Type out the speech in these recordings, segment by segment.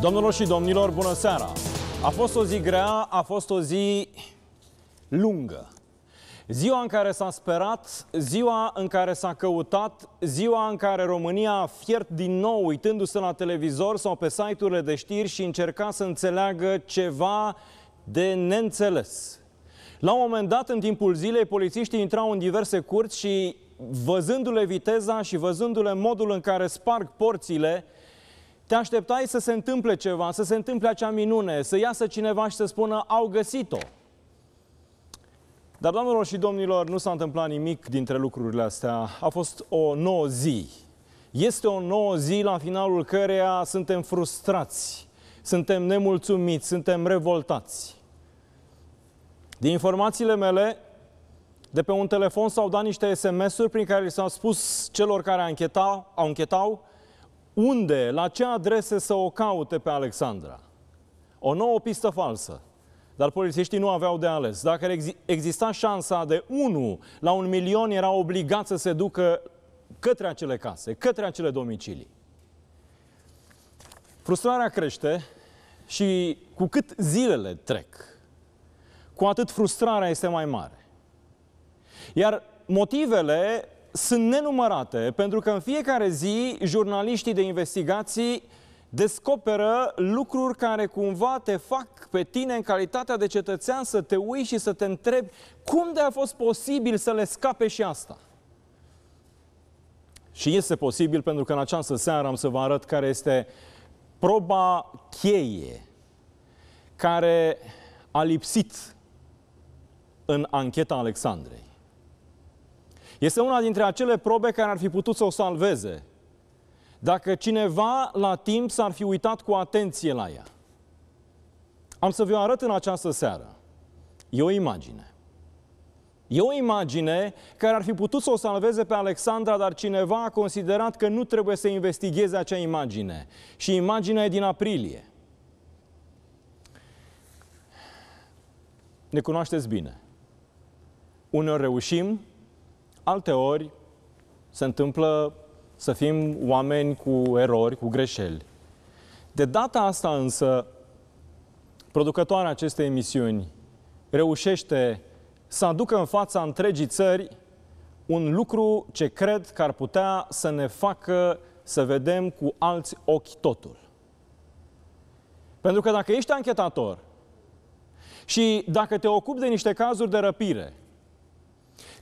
Domnilor și domnilor, bună seara! A fost o zi grea, a fost o zi lungă. Ziua în care s-a sperat, ziua în care s-a căutat, ziua în care România a fiert din nou uitându-se la televizor sau pe site-urile de știri și încerca să înțeleagă ceva de neînțeles. La un moment dat, în timpul zilei, polițiștii intrau în diverse curți și, văzându-le viteza și văzându-le modul în care sparg porțile, te așteptai să se întâmple ceva, să se întâmple acea minune, să iasă cineva și să spună au găsit-o. Dar, doamnelor și domnilor, nu s-a întâmplat nimic dintre lucrurile astea. A fost o nouă zi. Este o nouă zi la finalul căreia suntem frustrați, suntem nemulțumiți, suntem revoltați. Din informațiile mele, de pe un telefon s-au dat niște SMS-uri prin care s-a spus celor care anchetau, au închetau unde, la ce adrese să o caute pe Alexandra. O nouă pistă falsă. Dar polițiștii nu aveau de ales. Dacă exista șansa de 1 la un milion, era obligat să se ducă către acele case, către acele domicilii. Frustrarea crește și cu cât zilele trec, cu atât frustrarea este mai mare. Iar motivele sunt nenumărate, pentru că în fiecare zi jurnaliștii de investigații descoperă lucruri care cumva te fac pe tine în calitatea de cetățean să te ui și să te întrebi cum de a fost posibil să le scape și asta. Și este posibil pentru că în această seară am să vă arăt care este proba cheie care a lipsit în ancheta Alexandrei. Este una dintre acele probe care ar fi putut să o salveze. Dacă cineva la timp s-ar fi uitat cu atenție la ea. Am să vă arăt în această seară. E o imagine. E o imagine care ar fi putut să o salveze pe Alexandra, dar cineva a considerat că nu trebuie să investigheze acea imagine. Și imaginea e din aprilie. Ne cunoașteți bine. Uneori reușim, Alte ori se întâmplă să fim oameni cu erori, cu greșeli. De data asta însă, producătoarea acestei emisiuni reușește să aducă în fața întregii țări un lucru ce cred că ar putea să ne facă să vedem cu alți ochi totul. Pentru că dacă ești anchetator și dacă te ocupi de niște cazuri de răpire,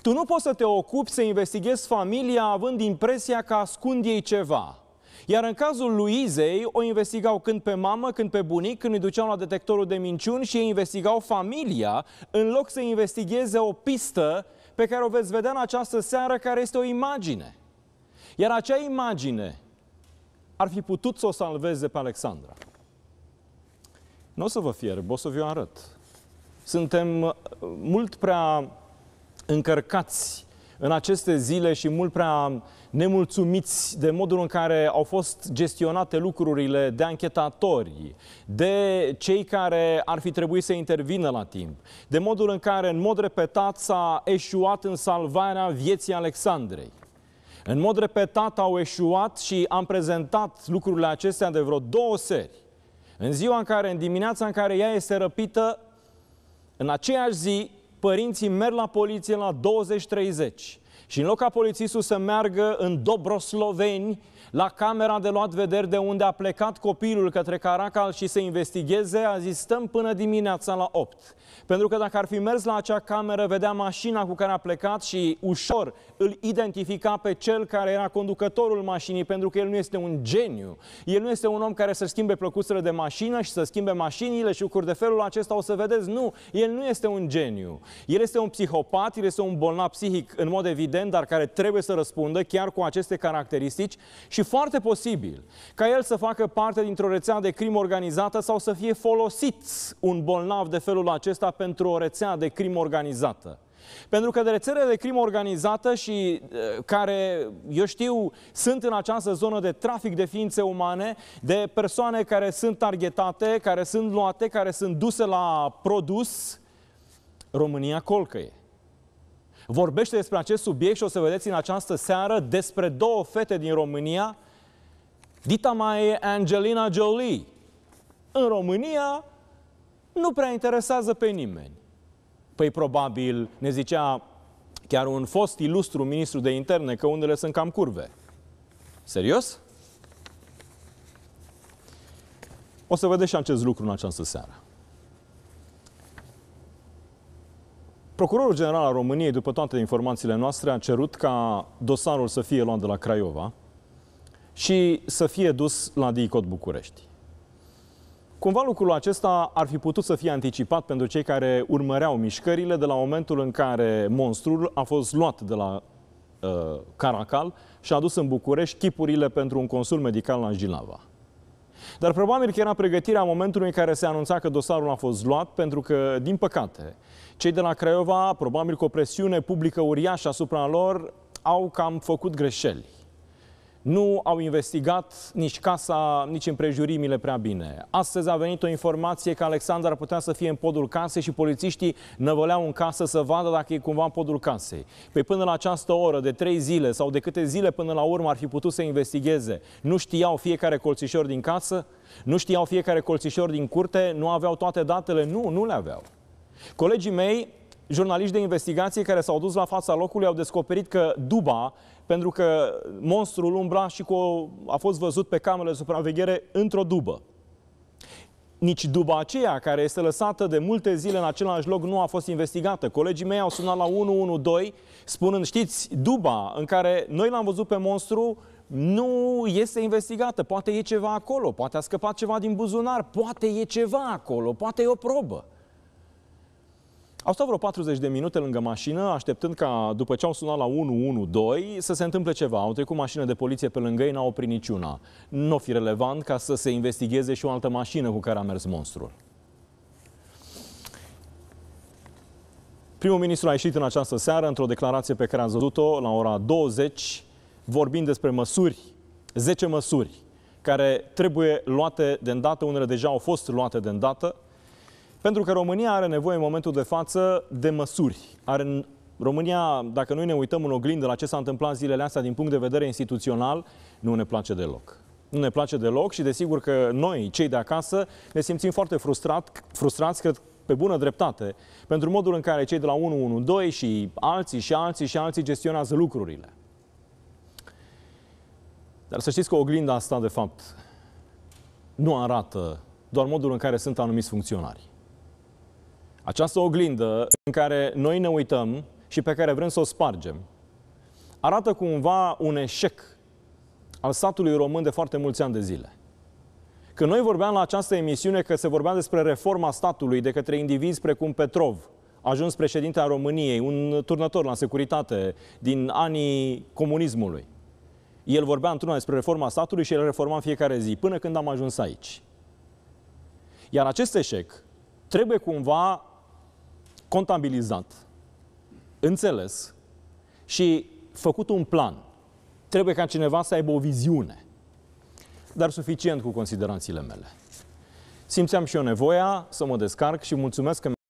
tu nu poți să te ocupi să investighezi familia având impresia că ascund ei ceva. Iar în cazul Luizei, o investigau când pe mamă, când pe bunic, când îi duceau la detectorul de minciuni și ei investigau familia, în loc să investigheze o pistă pe care o veți vedea în această seară, care este o imagine. Iar acea imagine ar fi putut să o salveze pe Alexandra. Nu o să vă fierb, o să vi-o arăt. Suntem uh, mult prea încărcați în aceste zile și mult prea nemulțumiți de modul în care au fost gestionate lucrurile de anchetatori, de cei care ar fi trebuit să intervină la timp, de modul în care în mod repetat s-a eșuat în salvarea vieții Alexandrei. În mod repetat au eșuat și am prezentat lucrurile acestea de vreo două seri. În ziua în care, în dimineața în care ea este răpită, în aceeași zi, părinții merg la poliție la 20-30 și în loc ca polițistul să meargă în Dobrosloveni la camera de luat vederi de unde a plecat copilul către Caracal și se investigheze, stăm până dimineața la 8. Pentru că dacă ar fi mers la acea cameră, vedea mașina cu care a plecat și ușor îl identifica pe cel care era conducătorul mașinii, pentru că el nu este un geniu. El nu este un om care să schimbe plăcuțele de mașină și să schimbe mașinile și lucruri de felul acesta, o să vedeți, nu, el nu este un geniu. El este un psihopat, el este un bolnav psihic în mod evident, dar care trebuie să răspundă chiar cu aceste caracteristici și foarte posibil ca el să facă parte dintr-o rețea de crimă organizată sau să fie folosit un bolnav de felul acesta pentru o rețea de crimă organizată. Pentru că de rețelele de crimă organizată și eh, care, eu știu, sunt în această zonă de trafic de ființe umane, de persoane care sunt targetate, care sunt luate, care sunt duse la produs, România colcăie vorbește despre acest subiect și o să vedeți în această seară despre două fete din România, Dita mai e Angelina Jolie. În România nu prea interesează pe nimeni. Păi probabil ne zicea chiar un fost ilustru ministru de interne că unele sunt cam curve. Serios? O să vedeți și acest lucru în această seară. Procurorul General al României, după toate informațiile noastre, a cerut ca dosarul să fie luat de la Craiova și să fie dus la DICOT București. Cumva lucrul acesta ar fi putut să fie anticipat pentru cei care urmăreau mișcările de la momentul în care monstrul a fost luat de la uh, Caracal și a dus în București chipurile pentru un consul medical la Jilava. Dar probabil că era pregătirea momentului în care se anunța că dosarul a fost luat, pentru că, din păcate, cei de la Craiova, probabil cu o presiune publică uriașă asupra lor, au cam făcut greșeli nu au investigat nici casa, nici împrejurimile prea bine. Astăzi a venit o informație că Alexandra ar putea să fie în podul casei și polițiștii năvăleau în casă să vadă dacă e cumva în podul casei. Păi până la această oră, de trei zile sau de câte zile până la urmă ar fi putut să investigheze, nu știau fiecare colțișor din casă, nu știau fiecare colțișor din curte, nu aveau toate datele, nu, nu le aveau. Colegii mei Jurnaliști de investigație care s-au dus la fața locului au descoperit că Duba pentru că monstrul umbra și cu a fost văzut pe camerele de supraveghere într-o dubă. Nici duba aceea, care este lăsată de multe zile în același loc, nu a fost investigată. Colegii mei au sunat la 112 spunând, știți, duba în care noi l-am văzut pe monstru nu este investigată. Poate e ceva acolo, poate a scăpat ceva din buzunar, poate e ceva acolo, poate e o probă. Au stat vreo 40 de minute lângă mașină, așteptând ca, după ce au sunat la 112, să se întâmple ceva. Au trecut mașină de poliție pe lângă ei, n-au oprit niciuna. Nu fi relevant ca să se investigheze și o altă mașină cu care a mers monstrul. Primul ministru a ieșit în această seară într-o declarație pe care a văzut-o la ora 20, vorbind despre măsuri, 10 măsuri, care trebuie luate de îndată, unele deja au fost luate de îndată, pentru că România are nevoie în momentul de față de măsuri. Are România, dacă noi ne uităm în oglindă la ce s-a întâmplat zilele astea din punct de vedere instituțional, nu ne place deloc. Nu ne place deloc și desigur că noi, cei de acasă, ne simțim foarte frustrat, frustrați, cred pe bună dreptate, pentru modul în care cei de la 112 și alții și alții și alții gestionează lucrurile. Dar să știți că oglinda asta, de fapt, nu arată doar modul în care sunt anumiți funcționari această oglindă în care noi ne uităm și pe care vrem să o spargem, arată cumva un eșec al statului român de foarte mulți ani de zile. Când noi vorbeam la această emisiune că se vorbea despre reforma statului de către indivizi precum Petrov, ajuns președinte al României, un turnător la securitate din anii comunismului. El vorbea într-una despre reforma statului și el reforma în fiecare zi, până când am ajuns aici. Iar acest eșec trebuie cumva contabilizat, înțeles și făcut un plan. Trebuie ca cineva să aibă o viziune, dar suficient cu considerațiile mele. Simțeam și eu nevoia să mă descarc și mulțumesc că